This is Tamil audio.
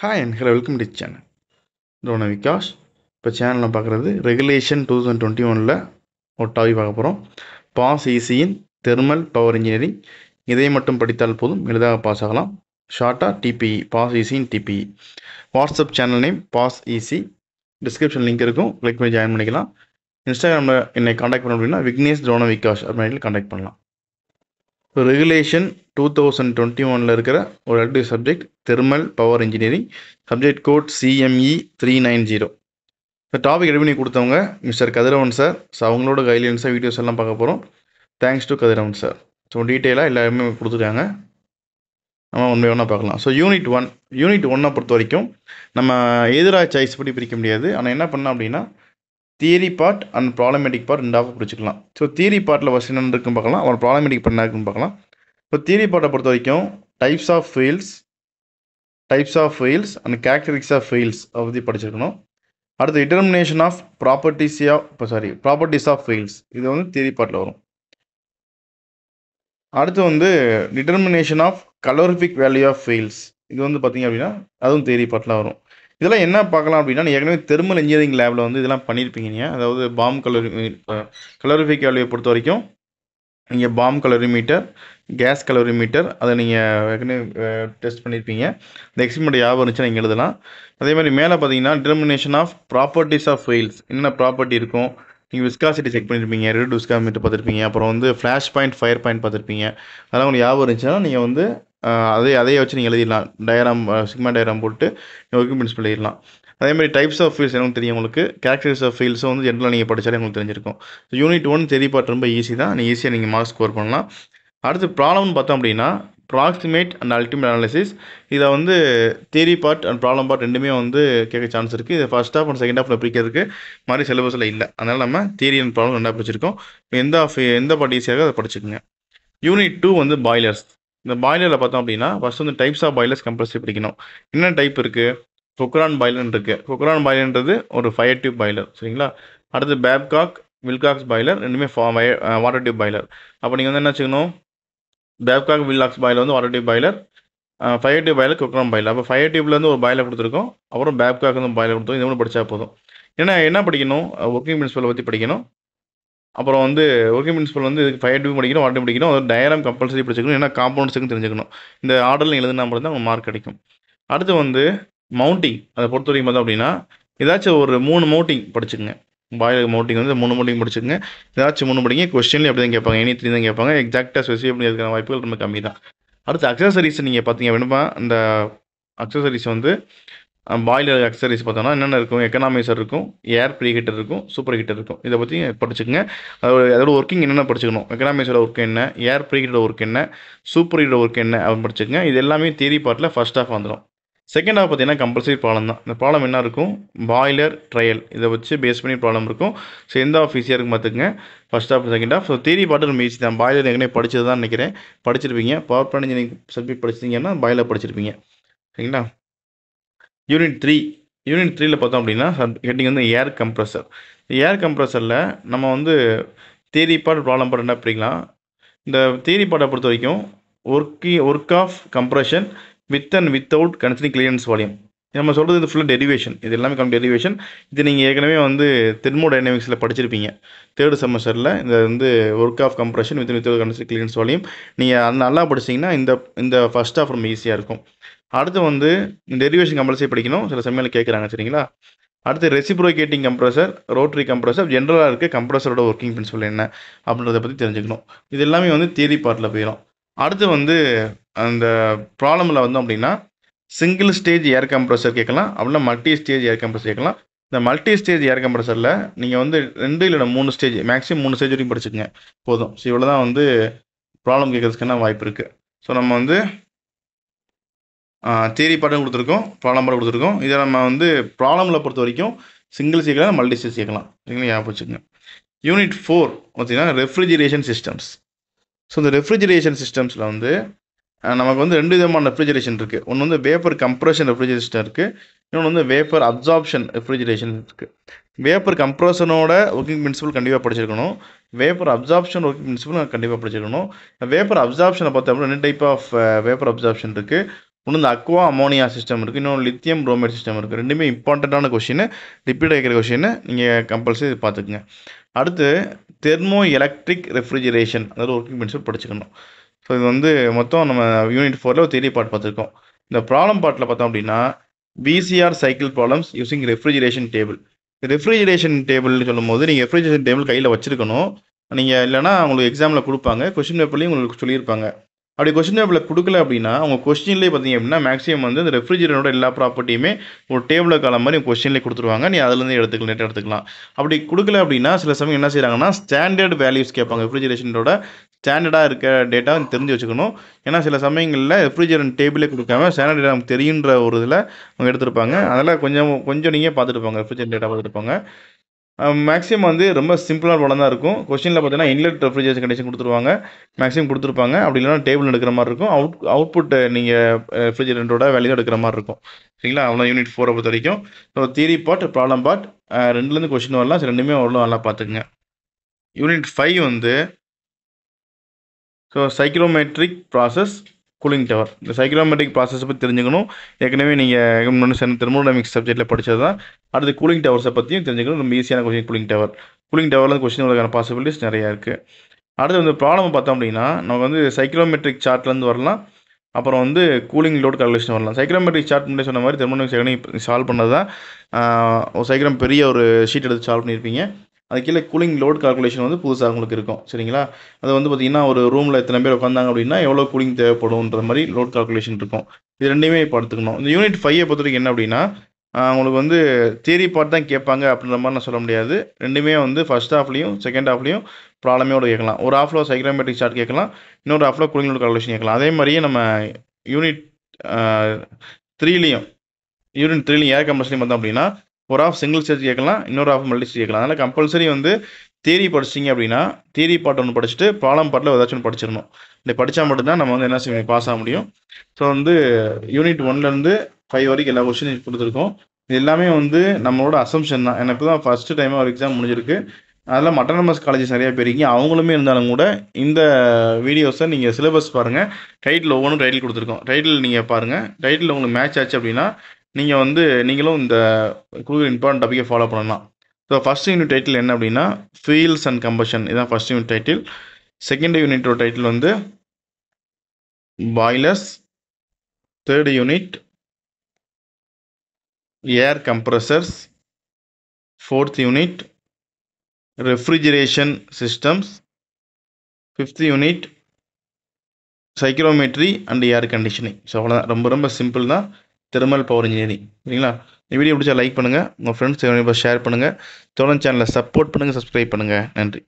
hi and hello welcome to channel ரோன விகாஷ் இப்போ சேனலில் பார்க்குறது ரெகுலேஷன் டூ தௌசண்ட் டுவெண்ட்டி ஒனில் ஒரு டாபிக் பார்க்க போகிறோம் பாஸ் ஈசியின் தெர்மல் பவர் இன்ஜினியரிங் இதை மட்டும் படித்தால் போதும் எளிதாக பாஸ் ஆகலாம் ஷார்ட்டாக டிபிஇ பாஸ் ஈசியின் TPE WhatsApp channel name pass easy description link இருக்கும் கிளிக் பண்ணி ஜாயின் பண்ணிக்கலாம் இன்ஸ்டாகிராமில் என்னை காண்டாக்ட் பண்ண அப்படின்னா விக்னேஷ் ரோன விகாஷ் அப்படின்னு காண்டாக்ட் பண்ணலாம் ரெகுலேஷன் டூ தௌசண்ட் டுவெண்ட்டி ஒனில் இருக்கிற ஒரு அல்டி subject thermal power engineering subject code CME three nine zero இந்த டாபிக் ரெடி பண்ணி கொடுத்தவங்க மிஸ்டர் கதிரவன் சார் ஸோ அவங்களோட கைட்லைன்ஸாக வீடியோஸ் எல்லாம் பார்க்க போகிறோம் thanks to Kathiravan sir so டீட்டெயிலாக எல்லாருமே கொடுத்துருக்காங்க நம்ம ஒன் வேணால் ஒன்றா பார்க்கலாம் ஸோ யூனிட் ஒன் யூனிட் ஒன்னை பொறுத்த வரைக்கும் நம்ம எதிராக சாய்ஸ் படி பிரிக்க முடியாது ஆனால் என்ன பண்ணோம் அப்படின்னா theory part and problematic part ரெண்டாவது பிடிச்சிக்கலாம் ஸோ தியரி பார்ட்டில் ஃபஸ்ட் என்ன இருக்குன்னு பார்க்கலாம் அவர் ப்ராப்ளமேட்டிக் பண்ண இருக்குன்னு பார்க்கலாம் இப்போ தியரி பார்ட்டை பொறுத்த வரைக்கும் types of fuels types of fuels and characteristics of fuels அப்படி படிச்சிருக்கணும் அடுத்து டிட்டர்மினேஷன் ஆஃப் ப்ராப்பர்ட்டிஸ் ஆஃப் இப்போ சாரி ப்ராப்பர்ட்டிஸ் ஆஃப் ஃபெயில்ஸ் இது வந்து தியரி பார்ட்டில் வரும் அடுத்து வந்து determination of calorific value of fuels இது வந்து பார்த்தீங்க அப்படின்னா அதுவும் தியரி பார்ட்டில் வரும் இதெல்லாம் என்ன பார்க்கலாம் அப்படின்னா ஏற்கனவே தெர்மல் இன்ஜினியரிங் லேபில் வந்து இதெல்லாம் பண்ணியிருப்பீங்க நீங்கள் அதாவது பாம் கலோரி கலோரிஃபிக் வேல்யூவை பொறுத்த வரைக்கும் நீங்கள் பாம் கலோரிமீட்டர் கேஸ் கலோரிமீட்டர் அதை நீங்கள் ஏற்கனவே டெஸ்ட் பண்ணியிருப்பீங்க இந்த எக்ஸ்பிரிமெண்ட் ஞாபகம் இருந்துச்சுன்னா நீங்கள் எழுதலாம் அதே மாதிரி மேலே பார்த்தீங்கன்னா determination of properties of fuels என்னென்ன ப்ராப்பர்ட்டி இருக்கும் நீங்கள் விஸ்காசிட்டி செக் பண்ணியிருப்பீங்க ரெட் விஸ்காமீட்டர் பார்த்துருப்பீங்க அப்புறம் வந்து ஃப்ளாஷ் பாயிண்ட் ஃபயர் பாயிண்ட் பார்த்துருப்பீங்க அதெல்லாம் உங்களுக்கு ஞாபகம் இருந்துச்சுன்னா நீங்கள் வந்து அதே அதையே வச்சு நீங்கள் எழுதிடலாம் டயராம் சிக்மா டயராம் போட்டு ஒர்க்குமெண்ட்ஸ் பண்ணிடலாம் அதே மாதிரி டைப்ஸ் ஆஃப் ஃபீல்ஸ் எனக்கு தெரியும் உங்களுக்கு கேரக்டர்ஸ் ஆஃப் ஃபீல்ஸும் வந்து ஜென்ரலாக நீங்கள் படித்தாலே உங்களுக்கு தெரிஞ்சிருக்கும் யூனிட் ஒன் தெரிய பார்ட் ரொம்ப ஈஸி தான் நீங்கள் ஈஸியாக நீங்கள் மார்க் ஸ்கோர் பண்ணலாம் அடுத்து ப்ராப்ளம்னு பார்த்தோம் அப்படின்னா ப்ராக்சிமேட் அண்ட் அல்டிமேட் அனாலிசிஸ் இதை வந்து theory part and problem part ரெண்டுமே வந்து கேட்க சான்ஸ் இருக்குது இது first half and second half பிரிக்கிறதுக்கு மாதிரி சிலபஸில் இல்லை அதனால் நம்ம தியரி அண்ட் ப்ராப்ளம் ரெண்டாக பிடிச்சிருக்கோம் எந்த ஆஃப் எந்த பார்ட் ஈஸியாக அதை படிச்சுக்கோங்க யூனிட் டூ வந்து பாய்லர்ஸ் இந்த பாய்லரில் பார்த்தோம் அப்படின்னா ஃபஸ்ட் வந்து டைப்ஸ் ஆஃப் பாய்லர்ஸ் கம்பல்சரி பிடிக்கணும் என்ன டைப் இருக்குது கொக்ரான் பாய்லர் இருக்குது கொக்ரான் பாய்லர்ன்றது ஒரு ஃபயர் டியூப் பாய்லர் சரிங்களா அடுத்து பேப்காக் வில்காக்ஸ் பாய்லர் ரெண்டுமே வாட்டர் டியூப் பாய்லர் அப்போ நீங்கள் வந்து என்ன வச்சுக்கணும் பேப்காக் வில்லாக்ஸ் பாய்லர் வந்து water tube boiler fire tube boiler Cochran boiler அப்போ ஃபயர் டியூப்லேருந்து ஒரு பாய்லர் கொடுத்துருக்கோம் அப்புறம் பேப்காக் வந்து பாய்லர் கொடுத்துருக்கோம் இது ஒன்று படித்தா போதும் ஏன்னா என்ன படிக்கணும் ஒர்க்கிங் பிரின்சிபலை பற்றி படிக்கணும் அப்புறம் வந்து ஒர்க்கிங் பிரின்ஸ்பல் வந்து இதுக்கு ஃபைவ் டூ படிக்கணும் ஒன் டூ படிக்கணும் அது டயராம் கம்பல்சரி படிச்சுக்கணும் என்ன காம்பவுண்ட்ஸுக்கும் தெரிஞ்சுக்கணும் இந்த ஆர்டரில் எழுதுனா மட்டும் தான் மார்க் கிடைக்கும் அடுத்து வந்து மவுண்டிங் அதை பொறுத்த வரைக்கும் பார்த்தோம் அப்படின்னா ஏதாச்சும் ஒரு மூணு மவுண்டிங் படிச்சுக்கோங்க பாயில் மவுண்டிங் வந்து மூணு மவுண்டிங் படிச்சுக்கோங்க ஏதாச்சும் மூணு மடிங்க கொஸ்டின்லேயும் அப்படி தான் கேட்பாங்க எனி த்ரீ தான் கேட்பாங்க எக்ஸாக்டாக ஸ்பெசிஃபை பண்ணி இருக்கிற வாய்ப்புகள் ரொம்ப கம்மி தான் அடுத்து அக்சசரிஸ் நீங்கள் பார்த்தீங்க அப்படின்னா இந்த அக்சசரிஸ் வந்து பாய்லர் அக்சரிஸ் பார்த்தோம்னா என்னென்ன இருக்கும் எக்கனாமைசர் இருக்கும் ஏர் ப்ரீ ஹீட்டர் இருக்கும் சூப்பர் ஹீட்டர் இருக்கும் இதை பற்றி படிச்சுக்கோங்க அதோட அதோட ஒர்க்கிங் என்னென்ன படிச்சுக்கணும் எக்கனாமைசரோட ஒர்க் என்ன ஏர் ப்ரீ ஹீட்டர் ஒர்க் என்ன சூப்பர் ஹீட்டர் ஒர்க் என்ன அப்படின்னு படிச்சுக்கோங்க இது எல்லாமே தேரி பார்ட்டில் ஃபஸ்ட் ஆஃப் வந்துடும் செகண்ட் ஆஃப் பார்த்தீங்கன்னா கம்பல்சரி ப்ராப்ளம் தான் இந்த ப்ராப்ளம் என்ன இருக்கும் பாய்லர் ட்ரையல் இதை வச்சு பேஸ் பண்ணி ப்ராப்ளம் இருக்கும் ஸோ எந்த ஆஃப் ஈஸியாக இருக்கும் பார்த்துக்கோங்க first half second half so theory part ரொம்ப ஈஸி தான் பாய்லர் எங்கேயே படிச்சது தான் நினைக்கிறேன் படிச்சிருப்பீங்க பவர் பிளான் இன்ஜினியரிங் சப்ஜெக்ட் படிச்சிருந்தீங்கன்னா பாய்லர் படிச்சிருப்பீங்க சரிங்களா யூனிட் த்ரீ யூனிட் த்ரீயில் பார்த்தோம் அப்படின்னா சப் ஹெட்டிங் வந்து ஏர் கம்ப்ரஸர் ஏர் கம்ப்ரஸரில் நம்ம வந்து தேரி பாட் ப்ராப்ளம் பாட் என்ன பிரிக்கலாம் இந்த தேரி பாட்டை பொறுத்த வரைக்கும் ஒர்க்கி work of compression with and without considering clearance volume நம்ம சொல்கிறது இது ஃபுல்லாக டெரிவேஷன் இது எல்லாமே கம் டெரிவேஷன் இது நீங்கள் ஏற்கனவே வந்து தெர்மோடைனமிக்ஸில் படிச்சிருப்பீங்க தேர்டு செமஸ்டரில் இந்த வந்து work of compression with with considering clearance volume நீங்கள் நல்லா படிச்சிங்கன்னா இந்த இந்த ஃபஸ்ட் ஆஃப் ரொம்ப ஈஸியாக இருக்கும் அடுத்து வந்து டெரிவேஷன் கம்பல்சரி படிக்கணும் சில சமயங்களில் கேட்குறாங்க சரிங்களா அடுத்து ரெசிப்ரோகேட்டிங் கம்ப்ரஸர் ரோட்ரி கம்ப்ரஸர் ஜென்ரலாக இருக்க கம்ப்ரஸரோட ஒர்க்கிங் பிரின்சிபல் என்ன அப்படின்றத பற்றி தெரிஞ்சுக்கணும் இது எல்லாமே வந்து தியரி பார்ட்டில் போயிடும் அடுத்து வந்து அந்த ப்ராப்ளமில் வந்தோம் அப்படின்னா சிங்கிள் ஸ்டேஜ் ஏர் கம்ப்ரஸர் கேட்கலாம் அப்படின்னா மல்டி ஸ்டேஜ் ஏர் கம்ப்ரஸர் கேட்கலாம் இந்த மல்டி ஸ்டேஜ் ஏர் கம்ப்ரஸரில் நீங்கள் வந்து ரெண்டு இல்லை மூணு ஸ்டேஜ் மேக்ஸிமம் மூணு ஸ்டேஜ் வரைக்கும் படிச்சுக்கோங்க போதும் ஸோ இவ்வளோ தான் வந்து ப்ராப்ளம் கேட்கறதுக்கான வாய்ப்பு இருக்குது ஸோ நம்ம வந்து தேரி பாட்டம் கொடுத்துருக்கோம் ப்ராப்ளம் பாட்டும் கொடுத்துருக்கோம் இதை நம்ம வந்து ப்ராப்ளமில் பொறுத்த வரைக்கும் சிங்கிள் சேர்க்கலாம் மல்டிசில் சேர்க்கலாம் சரிங்களா ஞாபகம் வச்சுக்கோங்க யூனிட் ஃபோர் பார்த்திங்கன்னா ரெஃப்ரிஜிரேஷன் சிஸ்டம்ஸ் ஸோ இந்த ரெஃப்ரிஜிரேஷன் சிஸ்டம்ஸில் வந்து நமக்கு வந்து ரெண்டு விதமான ரெஃப்ரிஜரேஷன் இருக்குது ஒன்று வந்து வேப்பர் கம்ப்ரஷன் ரெஃப்ரிஜிரேஷன் இருக்குது இன்னொன்று வந்து வேப்பர் அப்சார்ப்ஷன் ரெஃப்ரிஜரேஷன் இருக்குது வேப்பர் கம்ப்ரஷனோட ஒர்க்கிங் பிரின்சிபல் கண்டிப்பாக படிச்சிருக்கணும் வேப்பர் அப்சார்ப்ஷன் ஒர்க்கிங் பிரின்சிபல் கண்டிப்பாக படிச்சிருக்கணும் வேப்பர் அப்சார்ப்ஷனை பார்த்தோம்னா ரெண்டு டைப் ஆஃப் வேப்பர் அப்சார்ப்ஷன் இருக்குது இன்னும் இந்த அக்வா அமோனியா சிஸ்டம் இருக்குது இன்னொன்று லித்தியம் ப்ரோமேட் சிஸ்டம் இருக்குது ரெண்டுமே இம்பார்ட்டண்ட்டான கொஷினு ரிப்பீட் கேட்குற கொஷினு நீங்கள் கம்பல்சரி பார்த்துக்குங்க அடுத்து தெர்மோ எலக்ட்ரிக் ரெஃப்ரிஜரேஷன் அதாவது ஒர்க்கிங் பிரின்சிபல் படிச்சுக்கணும் ஸோ இது வந்து மொத்தம் நம்ம யூனிட் ஃபோரில் தேடி பார்ட் பார்த்துருக்கோம் இந்த ப்ராப்ளம் பார்ட்டில் பார்த்தோம் அப்படின்னா PCR cycle problems using refrigeration table refrigeration டேபிள்னு சொல்லும் போது நீங்கள் ரெஃப்ரிஜரேஷன் டேபிள் கையில் வச்சுருக்கணும் நீங்கள் இல்லைனா உங்களுக்கு எக்ஸாமில் கொடுப்பாங்க கொஷின் பேப்பர்லேயும் உங்களுக்கு சொல்லியிருப்பாங்க அப்படி கொஸ்டின் பேப்பரில் கொடுக்கல அப்படின்னா உங்கள் கொஸ்டின்லேயே பார்த்தீங்க அப்படின்னா மேக்ஸிமம் வந்து இந்த ரெஃப்ரிஜிரேட்டரோட எல்லா ப்ராப்பர்ட்டியுமே ஒரு டேபிளில் கால மாதிரி கொஸ்டின்லேயே கொடுத்துருவாங்க நீ அதுலேருந்து எடுத்துக்கலாம் நெட் எடுத்துக்கலாம் அப்படி கொடுக்கல அப்படின்னா சில சமயம் என்ன செய்கிறாங்கன்னா ஸ்டாண்டர்ட் வேல்யூஸ் கேட்பாங்க ரெஃப்ரிஜரேஷனோட ஸ்டாண்டர்டாக இருக்க டேட்டா தெரிஞ்சு வச்சுக்கணும் ஏன்னா சில சமயங்களில் ரெஃப்ரிஜரன் டேபிளே கொடுக்காம ஸ்டாண்டர்ட் நமக்கு தெரியுன்ற ஒரு இதில் அவங்க எடுத்துருப்பாங்க அதெல்லாம் கொஞ்சம் கொஞ்சம் நீங்கள் பார்த்துட்டு போங்க டேட்டா பார்த்துருப்பாங்க மேக்ஸிமம் வந்து ரொம்ப சிம்பிளான படம் தான் இருக்கும் கொஷினில் பார்த்தீங்கன்னா இன்லெட் ரெஃப்ரிஜரேஷன் கண்டிஷன் கொடுத்துருவாங்க மேக்ஸிமம் கொடுத்துருப்பாங்க அப்படி இல்லைனா டேபிள் எடுக்கிற மாதிரி இருக்கும் அவுட் அவுட்புட் நீங்கள் ரெஃப்ரிஜரேட்டரோட வேலையும் எடுக்கிற மாதிரி இருக்கும் சரிங்களா அவ்வளோ யூனிட் ஃபோரை பொறுத்த வரைக்கும் so theory part problem part ரெண்டுலேருந்து கொஷின் வரலாம் ரெண்டுமே அவ்வளோ நல்லா பார்த்துக்குங்க யூனிட் ஃபைவ் வந்து so psychrometric process cooling tower இந்த சைக்ரோமேட்டிக் ப்ராசஸை பற்றி தெரிஞ்சுக்கணும் ஏற்கனவே நீங்கள் சென்ன தெர்மோடைமிக்ஸ் சப்ஜெக்ட்டில் படித்தது தான் அடுத்து கூலிங் டவர்ஸை பற்றியும் தெரிஞ்சுக்கணும் ரொம்ப ஈஸியான கொஸ்டின் கூலிங் டவர் கூலிங் டவரில் கொஸ்டின் உங்களுக்கான பாசிபிலிட்டிஸ் நிறையா இருக்குது அடுத்து வந்து ப்ராப்ளம் பார்த்தோம் அப்படின்னா நமக்கு வந்து சைக்ரோமெட்ரிக் சார்ட்லேருந்து வரலாம் அப்புறம் வந்து கூலிங் லோட் கால்குலேஷன் வரலாம் சைக்ரோமெட்ரிக் சார்ட் முன்னாடி சொன்ன மாதிரி திருமணம் ஏற்கனவே சால்வ் பண்ணது தான் சைக்ரம் பெரிய ஒரு ஷீட் எடுத்து சால்வ் பண்ணியிருப்பீங்க அது கீழே கூலிங் லோட் கால்குலேஷன் வந்து புதுசாக உங்களுக்கு இருக்கும் சரிங்களா அது வந்து பார்த்திங்கன்னா ஒரு ரூமில் எத்தனை பேர் உட்காந்தாங்க அப்படின்னா எவ்வளோ கூலிங் தேவைப்படும்ன்ற மாதிரி லோட் கால்குலேஷன் இருக்கும் இது ரெண்டுமே இப்போ எடுத்துக்கணும் இந்த யூனிட் ஃபைவை பொறுத்த வரைக்கும் என்ன அப்படின்னா உங்களுக்கு வந்து தியரி பார்ட் தான் கேட்பாங்க அப்படின்ற மாதிரி நான் சொல்ல முடியாது ரெண்டுமே வந்து ஃபஸ்ட் ஹாஃப்லையும் செகண்ட் ஹாஃப்லையும் ப்ராப்ளமோடு கேட்கலாம் ஒரு ஹாஃபில் சைக்ரோமேட்ரிக் சார்ட் கேட்கலாம் இன்னொரு ஹாஃபில் கூலிங் லோட் கால்குலேஷன் கேட்கலாம் அதே மாதிரியே நம்ம யூனிட் த்ரீலையும் யூனிட் த்ரீலையும் ஏர் கம்ப்ரஸ்லையும் பார்த்தோம் அப்படின்னா ஒரு ஆஃப் சிங்கிள் ஸ்டேஜ் கேட்கலாம் இன்னொரு ஆஃப் மல்டி ஸ்டேஜ் கேட்கலாம் அதனால் கம்பல்சரி வந்து தேரி படிச்சிங்க அப்படின்னா தேரி பாட்டு ஒன்று படிச்சுட்டு ப்ராப்ளம் பாட்டில் ஏதாச்சும் ஒன்று படிச்சிடணும் இந்த படித்தா மட்டும்தான் நம்ம வந்து என்ன செய்யணும் பாஸ் ஆக முடியும் ஸோ வந்து யூனிட் ஒன்லேருந்து ஃபைவ் வரைக்கும் எல்லா கொஸ்டின் கொடுத்துருக்கோம் இது எல்லாமே வந்து நம்மளோட அசம்ஷன் தான் எனக்கு தான் ஃபஸ்ட்டு டைமாக ஒரு எக்ஸாம் முடிஞ்சிருக்கு அதெல்லாம் மட்டனமஸ் காலேஜ் நிறையா பேருக்கு அவங்களுமே இருந்தாலும் கூட இந்த வீடியோஸை நீங்கள் சிலபஸ் பாருங்கள் டைட்டில் ஒவ்வொன்றும் டைட்டில் கொடுத்துருக்கோம் டைட்டில் நீங்கள் பாருங்கள் டைட்டில் உங்களுக்கு மேட்ச் ஆச்சு அப்படின்னா நீங்கள் வந்து நீங்களும் இந்த கூகுள் இம்பார்ட்டன்ட் டாப்பிக்கை ஃபாலோ பண்ணலாம் ஸோ ஃபஸ்ட் யூனிட் டைட்டில் என்ன அப்படின்னா ஃபீல்ஸ் அண்ட் கம்பஷன் இதுதான் ஃபஸ்ட் யூனிட் டைட்டில் செகண்ட் யூனிட்டோட டைட்டில் வந்து boilers third unit air compressors fourth unit refrigeration systems fifth unit psychrometry and air conditioning so அவ்வளோதான் ரொம்ப ரொம்ப சிம்பிள் தான் திருமல் பவர் இன்ஜினியரிங் சரிங்களா இந்த வீடியோ பிடிச்சா லைக் பண்ணுங்கள் உங்கள் ஃப்ரெண்ட்ஸ் ஷேர் பண்ணுங்கள் தொடர்ந்து சேனலை சப்போர்ட் பண்ணுங்கள் சப்ஸ்கிரைப் பண்ணுங்கள் நன்றி